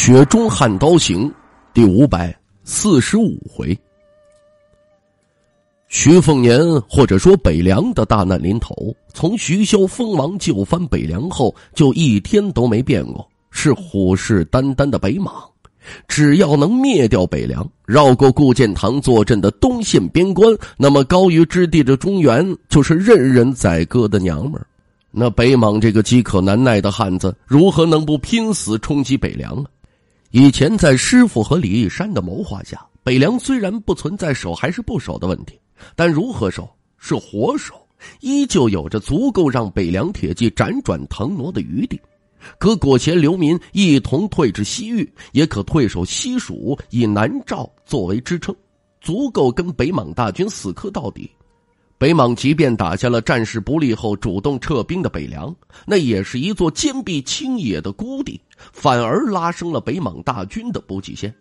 《雪中悍刀行》第五百四十五回，徐凤年或者说北凉的大难临头，从徐骁封王就藩北凉后，就一天都没变过，是虎视眈眈的北莽。只要能灭掉北凉，绕过顾建堂坐镇的东线边关，那么高于之地的中原就是任人宰割的娘们儿。那北莽这个饥渴难耐的汉子，如何能不拼死冲击北凉呢？以前在师傅和李义山的谋划下，北凉虽然不存在守还是不守的问题，但如何守是活守，依旧有着足够让北凉铁骑辗转腾挪的余地。可裹挟流民一同退至西域，也可退守西蜀，以南诏作为支撑，足够跟北莽大军死磕到底。北莽即便打下了战事不利后主动撤兵的北凉，那也是一座坚壁清野的孤地，反而拉升了北莽大军的补给线。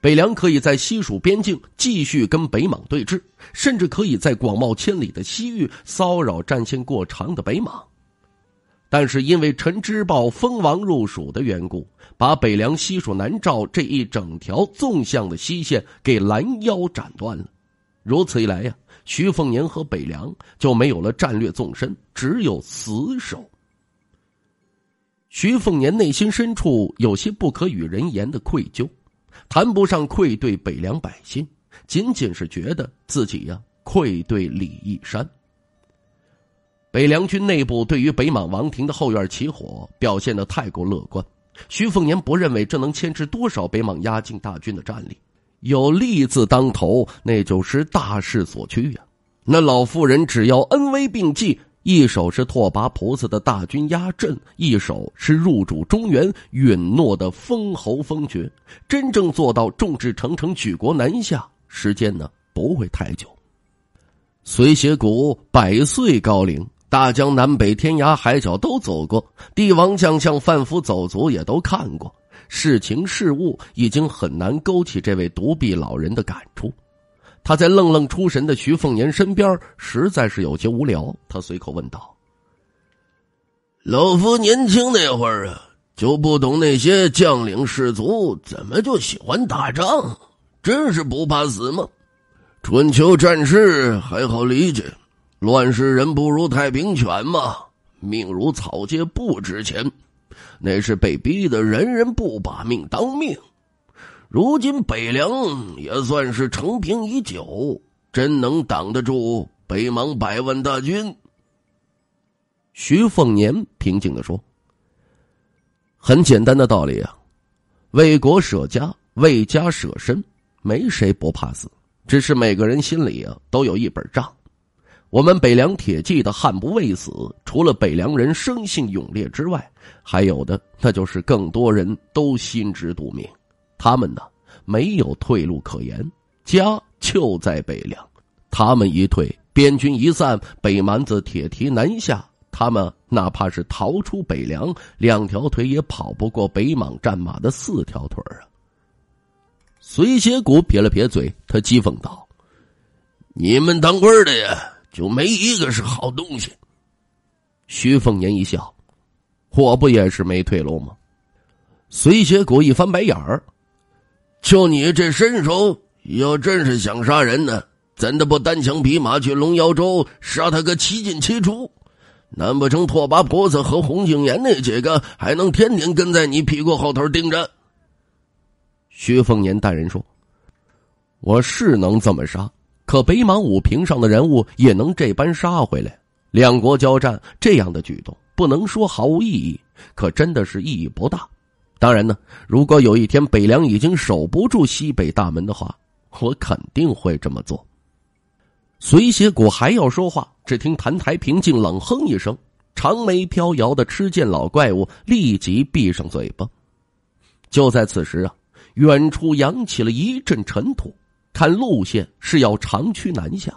北凉可以在西蜀边境继续跟北莽对峙，甚至可以在广袤千里的西域骚扰战线过长的北莽。但是因为陈芝豹封王入蜀的缘故，把北凉、西蜀、南诏这一整条纵向的西线给拦腰斩断了。如此一来呀。徐凤年和北凉就没有了战略纵深，只有死守。徐凤年内心深处有些不可与人言的愧疚，谈不上愧对北凉百姓，仅仅是觉得自己呀愧对李义山。北凉军内部对于北莽王庭的后院起火表现的太过乐观，徐凤年不认为这能牵制多少北莽压境大军的战力。有“利”字当头，那就是大势所趋呀。那老妇人只要恩威并济，一手是拓跋菩萨的大军压阵，一手是入主中原允诺的封侯封爵，真正做到众志成城，举国南下，时间呢不会太久。随邪谷百岁高龄，大江南北、天涯海角都走过，帝王将相、贩夫走卒也都看过。事情事物已经很难勾起这位独臂老人的感触，他在愣愣出神的徐凤年身边实在是有些无聊，他随口问道：“老夫年轻那会儿啊，就不懂那些将领士卒怎么就喜欢打仗，真是不怕死吗？春秋战事还好理解，乱世人不如太平犬嘛，命如草芥不值钱。”那是被逼的，人人不把命当命。如今北凉也算是成平已久，真能挡得住北莽百万大军？徐凤年平静的说：“很简单的道理啊，为国舍家，为家舍身，没谁不怕死，只是每个人心里啊都有一本账。”我们北凉铁骑的悍不畏死，除了北凉人生性勇烈之外，还有的那就是更多人都心知肚明，他们呢没有退路可言，家就在北凉，他们一退，边军一散，北蛮子铁蹄南下，他们哪怕是逃出北凉，两条腿也跑不过北莽战马的四条腿啊！隋邪谷撇了撇嘴，他讥讽道：“你们当官的呀！”就没一个是好东西。徐凤年一笑：“我不也是没退路吗？”随血骨一翻白眼儿：“就你这身手，要真是想杀人呢，怎的不单枪匹马去龙窑州杀他个七进七出？难不成拓跋婆子和洪景言那几个还能天天跟在你屁股后头盯着？”徐凤年淡然说：“我是能这么杀。”可北莽五平上的人物也能这般杀回来，两国交战，这样的举动不能说毫无意义，可真的是意义不大。当然呢，如果有一天北凉已经守不住西北大门的话，我肯定会这么做。随邪谷还要说话，只听谭台平静冷哼一声，长眉飘摇的吃剑老怪物立即闭上嘴巴。就在此时啊，远处扬起了一阵尘土。看路线是要长驱南下，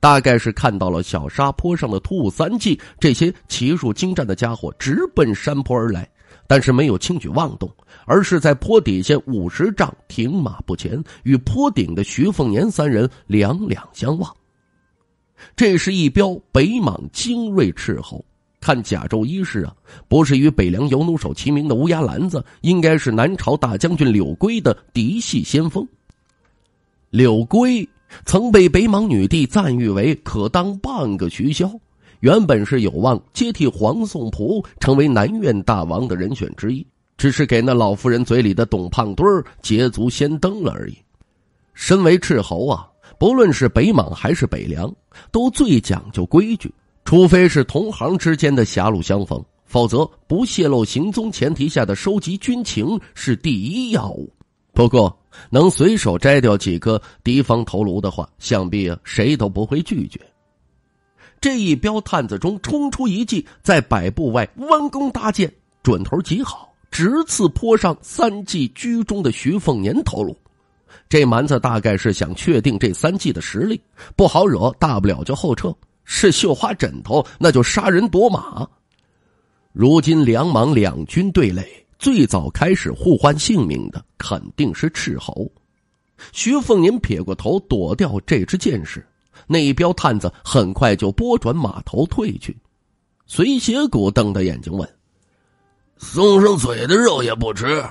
大概是看到了小沙坡上的突兀三骑，这些骑术精湛的家伙直奔山坡而来，但是没有轻举妄动，而是在坡底下五十丈停马不前，与坡顶的徐凤年三人两两相望。这是一彪北莽精锐斥候，看甲胄衣饰啊，不是与北凉游弩手齐名的乌鸦篮子，应该是南朝大将军柳圭的嫡系先锋。柳归曾被北莽女帝赞誉为可当半个徐骁，原本是有望接替黄宋仆成为南苑大王的人选之一，只是给那老妇人嘴里的董胖墩儿捷足先登了而已。身为斥候啊，不论是北莽还是北凉，都最讲究规矩，除非是同行之间的狭路相逢，否则不泄露行踪前提下的收集军情是第一要务。不过。能随手摘掉几个敌方头颅的话，想必谁都不会拒绝。这一彪探子中冲出一记，在百步外弯弓搭箭，准头极好，直刺坡上三骑居中的徐凤年头颅。这蛮子大概是想确定这三骑的实力，不好惹，大不了就后撤。是绣花枕头，那就杀人夺马。如今梁莽两军对垒。最早开始互换性命的肯定是斥候。徐凤年撇过头躲掉这支箭矢，那彪探子很快就拨转马头退去。随邪骨瞪大眼睛问：“松上嘴的肉也不吃，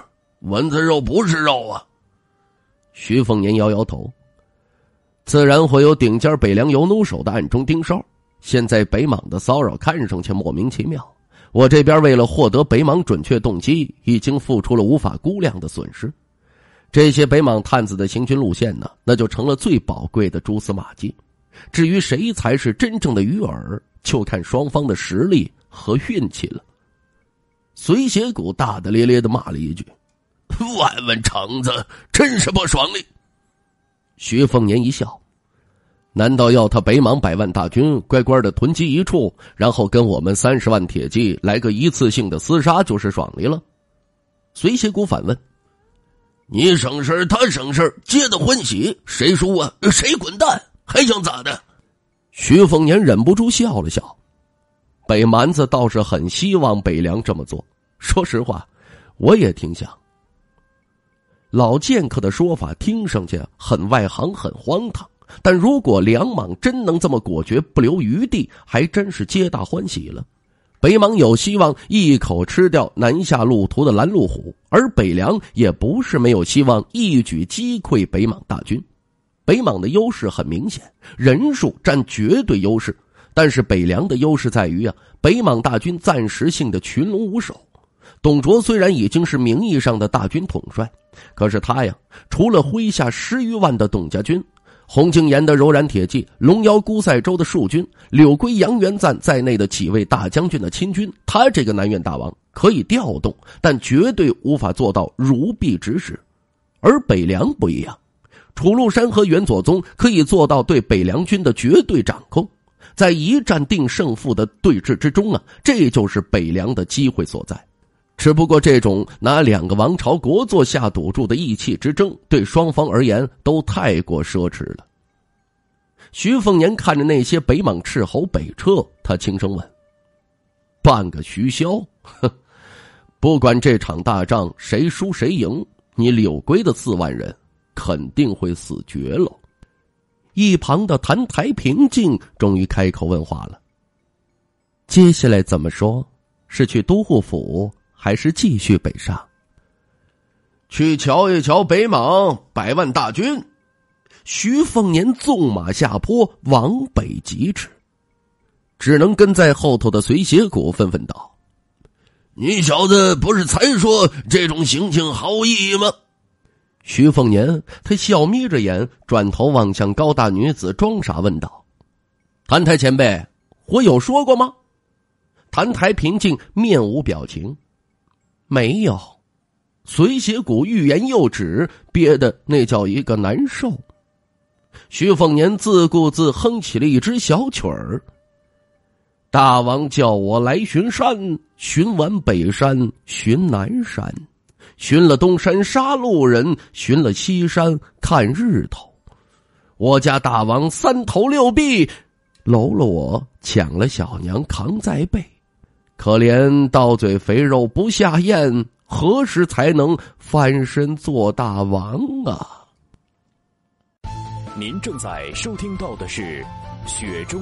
蚊子肉不是肉啊？”徐凤年摇摇头，自然会有顶尖北凉游弩手的暗中盯梢。现在北莽的骚扰看上去莫名其妙。我这边为了获得北莽准确动机，已经付出了无法估量的损失。这些北莽探子的行军路线呢，那就成了最宝贵的蛛丝马迹。至于谁才是真正的鱼饵，就看双方的实力和运气了。随邪谷大大咧咧的骂了一句：“问问橙子，真是不爽利。”徐凤年一笑。难道要他北莽百万大军乖乖的囤积一处，然后跟我们三十万铁骑来个一次性的厮杀就是爽利了？随邪谷反问：“你省事他省事皆得欢喜，谁输啊？谁滚蛋？还想咋的？”徐凤年忍不住笑了笑。北蛮子倒是很希望北凉这么做。说实话，我也挺想。老剑客的说法听上去很外行，很荒唐。但如果梁莽真能这么果决，不留余地，还真是皆大欢喜了。北莽有希望一口吃掉南下路途的拦路虎，而北梁也不是没有希望一举击溃北莽大军。北莽的优势很明显，人数占绝对优势，但是北梁的优势在于啊，北莽大军暂时性的群龙无首。董卓虽然已经是名义上的大军统帅，可是他呀，除了麾下十余万的董家军。洪敬言的柔然铁骑、龙腰孤塞州的戍军、柳归杨元赞在内的几位大将军的亲军，他这个南苑大王可以调动，但绝对无法做到如臂指使。而北凉不一样，楚禄山和元左宗可以做到对北凉军的绝对掌控，在一战定胜负的对峙之中啊，这就是北凉的机会所在。只不过这种拿两个王朝国作下赌注的意气之争，对双方而言都太过奢侈了。徐凤年看着那些北莽斥候北撤，他轻声问：“半个徐骁，哼，不管这场大仗谁输谁赢，你柳归的四万人肯定会死绝了。”一旁的谭台平静终于开口问话了：“接下来怎么说？是去都护府？”还是继续北上。去瞧一瞧北莽百万大军。徐凤年纵马下坡，往北疾驰。只能跟在后头的随邪谷愤愤道：“你小子不是才说这种行径毫无意义吗？”徐凤年他笑眯着眼，转头望向高大女子，装傻问道：“澹台前辈，我有说过吗？”澹台平静，面无表情。没有，随邪谷欲言又止，憋的那叫一个难受。徐凤年自顾自哼起了一支小曲儿：“大王叫我来巡山，巡完北山巡南山，巡了东山杀路人，巡了西山看日头。我家大王三头六臂，搂了我，抢了小娘，扛在背。”可怜到嘴肥肉不下咽，何时才能翻身做大王啊？您正在收听到的是《雪中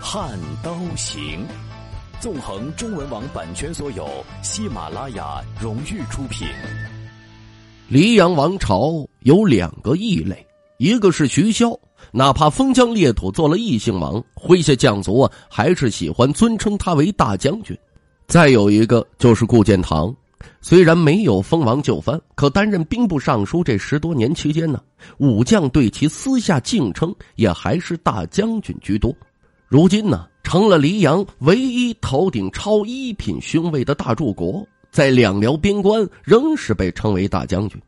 悍刀行》，纵横中文网版权所有，喜马拉雅荣誉出品。黎阳王朝有两个异类，一个是徐骁，哪怕封疆列土做了异姓王，麾下将卒啊，还是喜欢尊称他为大将军。再有一个就是顾建堂，虽然没有封王就藩，可担任兵部尚书这十多年期间呢，武将对其私下敬称也还是大将军居多。如今呢，成了黎阳唯一头顶超一品勋位的大柱国，在两辽边关仍是被称为大将军。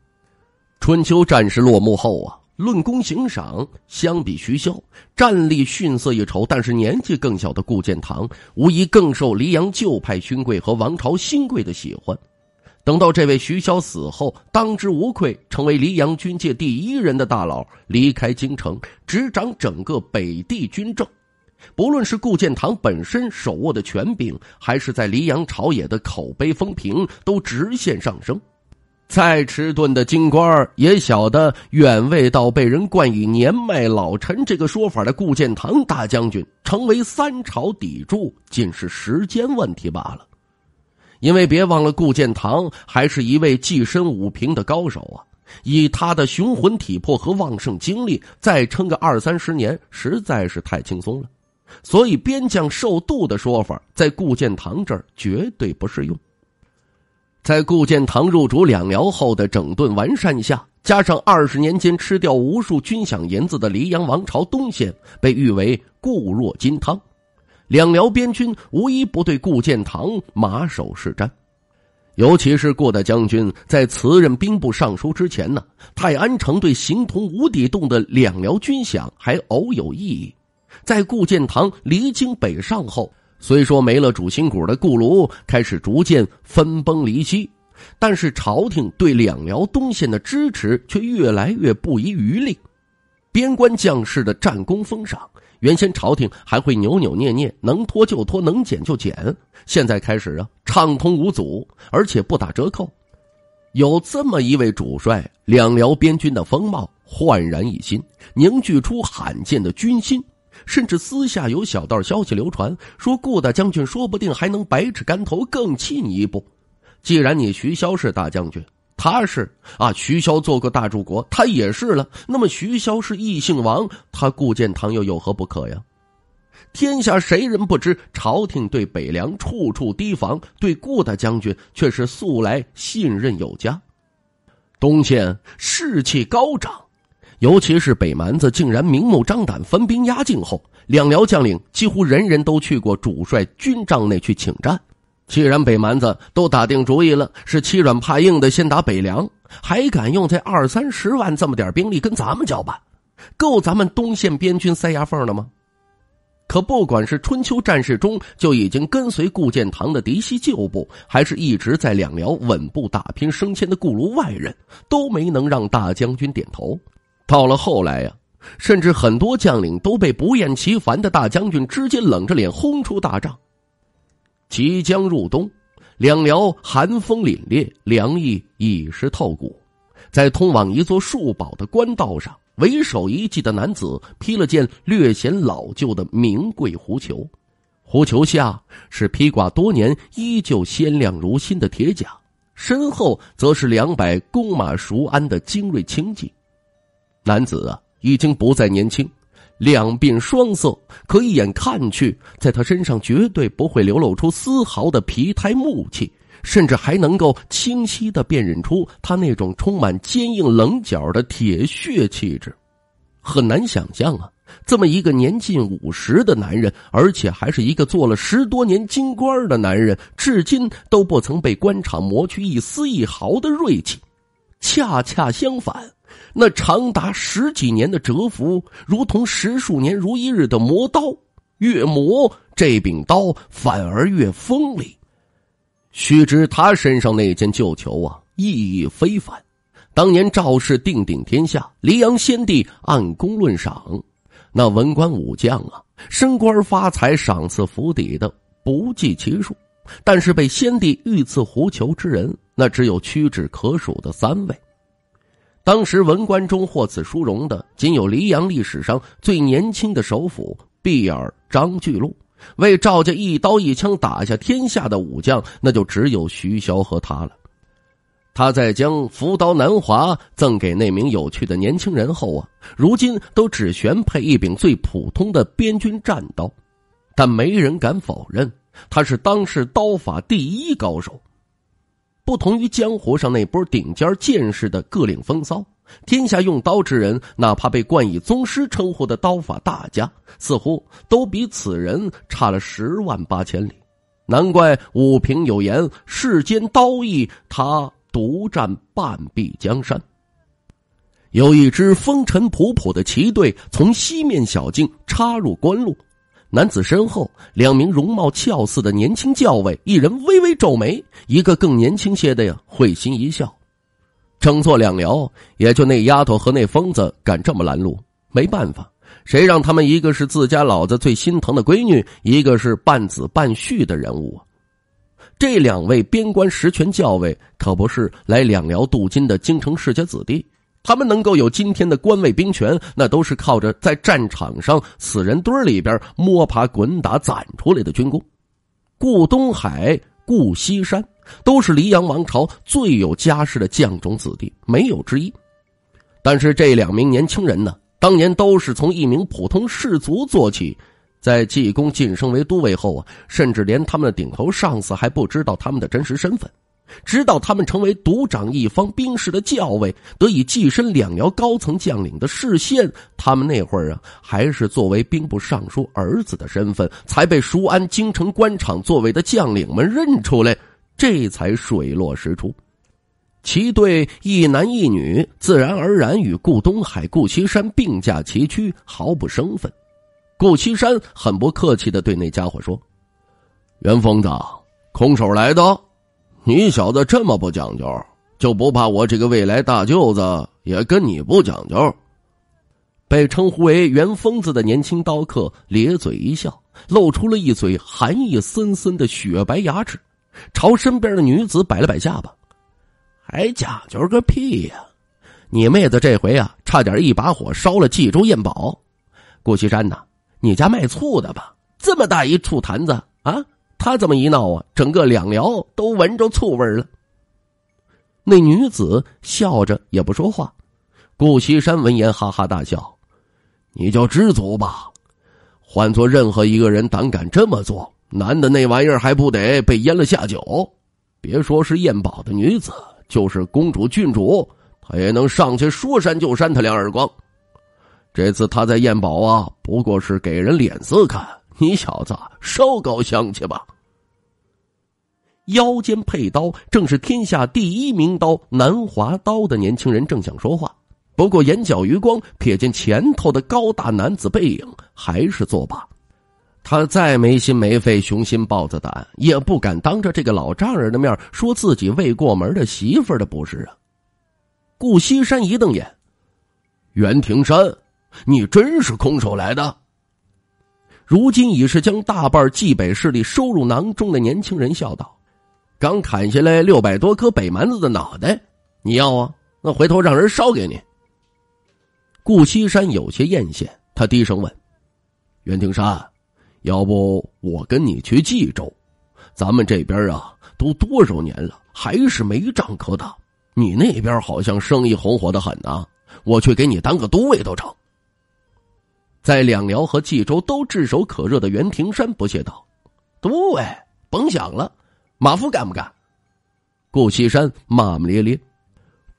春秋战事落幕后啊。论功行赏，相比徐骁战力逊色一筹，但是年纪更小的顾建堂无疑更受黎阳旧派勋贵和王朝新贵的喜欢。等到这位徐骁死后，当之无愧成为黎阳军界第一人的大佬，离开京城，执掌整个北地军政。不论是顾建堂本身手握的权柄，还是在黎阳朝野的口碑风评，都直线上升。再迟钝的京官也晓得，远未到被人冠以“年迈老臣”这个说法的顾建堂大将军成为三朝砥柱，仅是时间问题罢了。因为别忘了，顾建堂还是一位跻身武平的高手啊！以他的雄浑体魄和旺盛精力，再撑个二三十年实在是太轻松了。所以，边将受度的说法在顾建堂这儿绝对不适用。在顾建堂入主两辽后的整顿完善下，加上二十年间吃掉无数军饷银子的黎阳王朝东线，被誉为固若金汤。两辽边军无一不对顾建堂马首是瞻。尤其是顾大将军在辞任兵部尚书之前呢，泰安城对形同无底洞的两辽军饷还偶有异议。在顾建堂离京北上后。虽说没了主心骨的顾卢开始逐渐分崩离析，但是朝廷对两辽东线的支持却越来越不遗余力。边关将士的战功封赏，原先朝廷还会扭扭捏捏，能拖就拖，能减就减，现在开始啊，畅通无阻，而且不打折扣。有这么一位主帅，两辽边军的风貌焕然一新，凝聚出罕见的军心。甚至私下有小道消息流传，说顾大将军说不定还能百尺竿头更进一步。既然你徐骁是大将军，他是啊，徐骁做过大柱国，他也是了。那么徐骁是异姓王，他顾建堂又有何不可呀？天下谁人不知，朝廷对北凉处处提防，对顾大将军却是素来信任有加。东线士气高涨。尤其是北蛮子竟然明目张胆分兵压境后，两辽将领几乎人人都去过主帅军帐内去请战。既然北蛮子都打定主意了，是欺软怕硬的先打北凉，还敢用这二三十万这么点兵力跟咱们叫板？够咱们东线边军塞牙缝了吗？可不管是春秋战事中就已经跟随顾建堂的嫡系旧部，还是一直在两辽稳步打拼升迁的顾卢外人，都没能让大将军点头。到了后来呀，甚至很多将领都被不厌其烦的大将军直接冷着脸轰出大帐。即将入冬，两辽寒风凛冽，凉意已是透骨。在通往一座树堡的官道上，为首一骑的男子披了件略显老旧的名贵狐裘，狐裘下是披挂多年依旧鲜亮如新的铁甲，身后则是两百弓马熟鞍的精锐轻骑。男子啊，已经不再年轻，两鬓霜色。可一眼看去，在他身上绝对不会流露出丝毫的疲态木气，甚至还能够清晰的辨认出他那种充满坚硬棱角的铁血气质。很难想象啊，这么一个年近五十的男人，而且还是一个做了十多年京官的男人，至今都不曾被官场磨去一丝一毫的锐气。恰恰相反，那长达十几年的蛰伏，如同十数年如一日的磨刀，越磨这柄刀反而越锋利。须知他身上那件旧球啊，意义非凡。当年赵氏定鼎天下，黎阳先帝按功论赏，那文官武将啊，升官发财、赏赐府邸的不计其数，但是被先帝御赐狐裘之人。那只有屈指可数的三位，当时文官中获此殊荣的，仅有黎阳历史上最年轻的首辅毕尔张巨禄。为赵家一刀一枪打下天下的武将，那就只有徐骁和他了。他在将福刀南华赠给那名有趣的年轻人后啊，如今都只悬配一柄最普通的边军战刀，但没人敢否认他是当世刀法第一高手。不同于江湖上那波顶尖剑士的各领风骚，天下用刀之人，哪怕被冠以宗师称呼的刀法大家，似乎都比此人差了十万八千里。难怪武平有言：“世间刀艺，他独占半壁江山。”有一支风尘仆仆的骑队从西面小径插入官路。男子身后，两名容貌俏似的年轻教尉，一人微微皱眉，一个更年轻些的呀，会心一笑。称作两辽，也就那丫头和那疯子敢这么拦路，没办法，谁让他们一个是自家老子最心疼的闺女，一个是半子半婿的人物啊！这两位边关实权教尉，可不是来两辽镀金的京城世家子弟。他们能够有今天的官位兵权，那都是靠着在战场上死人堆里边摸爬滚打攒出来的军功。顾东海、顾西山都是黎阳王朝最有家世的将种子弟，没有之一。但是这两名年轻人呢，当年都是从一名普通士卒做起，在济公晋升为都尉后啊，甚至连他们的顶头上司还不知道他们的真实身份。直到他们成为独掌一方兵士的教尉，得以跻身两辽高层将领的视线。他们那会儿啊，还是作为兵部尚书儿子的身份，才被熟谙京城官场作为的将领们认出来，这才水落石出。其队一男一女，自然而然与顾东海、顾青山并驾齐驱，毫不生分。顾青山很不客气的对那家伙说：“元疯子，空手来的？”你小子这么不讲究，就不怕我这个未来大舅子也跟你不讲究？被称呼为“元疯子”的年轻刀客咧嘴一笑，露出了一嘴寒意森森的雪白牙齿，朝身边的女子摆了摆下巴：“还讲究个屁呀！你妹子这回啊，差点一把火烧了冀州燕宝。顾西山呐，你家卖醋的吧？这么大一醋坛子啊！”他这么一闹啊，整个两辽都闻着醋味了。那女子笑着也不说话。顾西山闻言哈哈大笑：“你就知足吧！换做任何一个人，胆敢这么做，男的那玩意儿还不得被淹了下酒？别说是燕宝的女子，就是公主、郡主，他也能上去说扇就扇他两耳光。这次他在燕宝啊，不过是给人脸色看。”你小子烧高香去吧！腰间佩刀，正是天下第一名刀南华刀的年轻人，正想说话，不过眼角余光瞥见前头的高大男子背影，还是作罢。他再没心没肺、雄心豹子胆，也不敢当着这个老丈人的面说自己未过门的媳妇的不是啊！顾西山一瞪眼：“袁庭山，你真是空手来的？”如今已是将大半冀北势力收入囊中的年轻人笑道：“刚砍下来六百多颗北蛮子的脑袋，你要啊？那回头让人烧给你。”顾西山有些艳羡，他低声问：“袁庭山，要不我跟你去冀州？咱们这边啊，都多少年了，还是没仗可打。你那边好像生意红火的很呢，我去给你当个都尉都成。”在两辽和冀州都炙手可热的袁廷山不屑道：“都尉，甭想了，马夫干不干？”顾西山骂骂咧咧，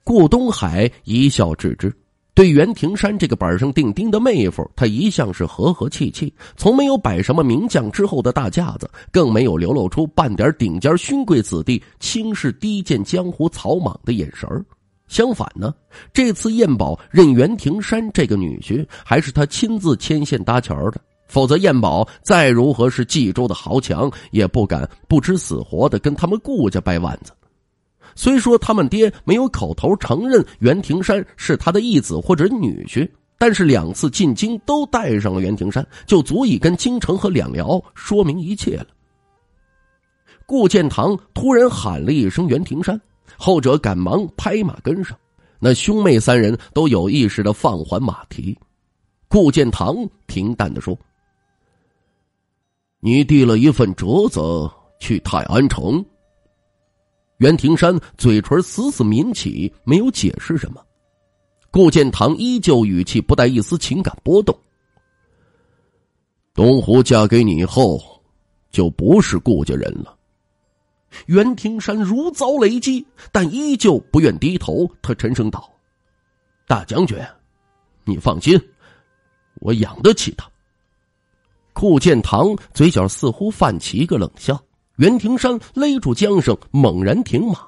顾东海一笑置之。对袁廷山这个板上钉钉的妹夫，他一向是和和气气，从没有摆什么名将之后的大架子，更没有流露出半点顶尖勋贵子弟轻视低贱江湖草莽的眼神儿。相反呢，这次燕宝认袁庭山这个女婿，还是他亲自牵线搭桥的。否则，燕宝再如何是冀州的豪强，也不敢不知死活的跟他们顾家掰腕子。虽说他们爹没有口头承认袁庭山是他的义子或者女婿，但是两次进京都带上了袁庭山，就足以跟京城和两辽说明一切了。顾建堂突然喊了一声：“袁庭山。”后者赶忙拍马跟上，那兄妹三人都有意识的放缓马蹄。顾建堂平淡的说：“你递了一份折子去泰安城。”袁庭山嘴唇死死抿起，没有解释什么。顾建堂依旧语气不带一丝情感波动：“东湖嫁给你后，就不是顾家人了。”袁庭山如遭雷击，但依旧不愿低头。他沉声道：“大将军，你放心，我养得起他。”顾建堂嘴角似乎泛起一个冷笑。袁庭山勒住缰绳，猛然停马。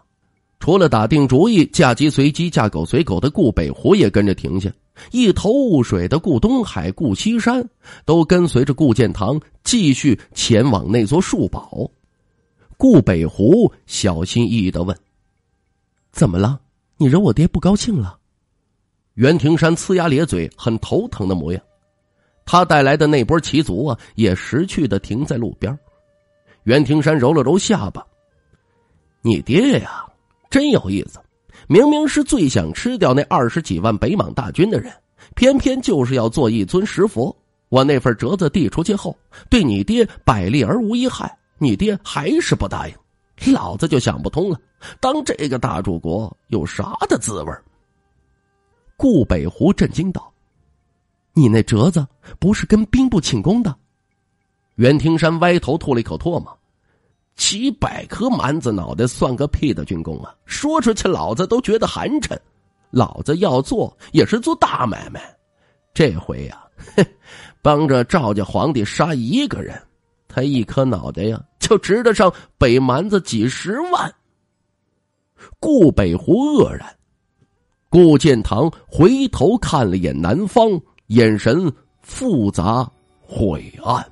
除了打定主意嫁鸡随鸡、嫁狗随狗的顾北湖，也跟着停下。一头雾水的顾东海、顾西山都跟随着顾建堂继续前往那座树堡。顾北湖小心翼翼的问：“怎么了？你惹我爹不高兴了？”袁庭山呲牙咧嘴，很头疼的模样。他带来的那波骑卒啊，也识趣的停在路边。袁庭山揉了揉下巴：“你爹呀，真有意思。明明是最想吃掉那二十几万北莽大军的人，偏偏就是要做一尊石佛。我那份折子递出去后，对你爹百利而无一害。”你爹还是不答应，老子就想不通了。当这个大主国有啥的滋味顾北湖震惊道：“你那折子不是跟兵部请功的？”袁庭山歪头吐了一口唾沫：“几百颗蛮子脑袋算个屁的军功啊！说出去老子都觉得寒碜。老子要做也是做大买卖，这回呀，哼，帮着赵家皇帝杀一个人。”他一颗脑袋呀，就值得上北蛮子几十万。顾北湖愕然，顾建堂回头看了眼南方，眼神复杂晦暗。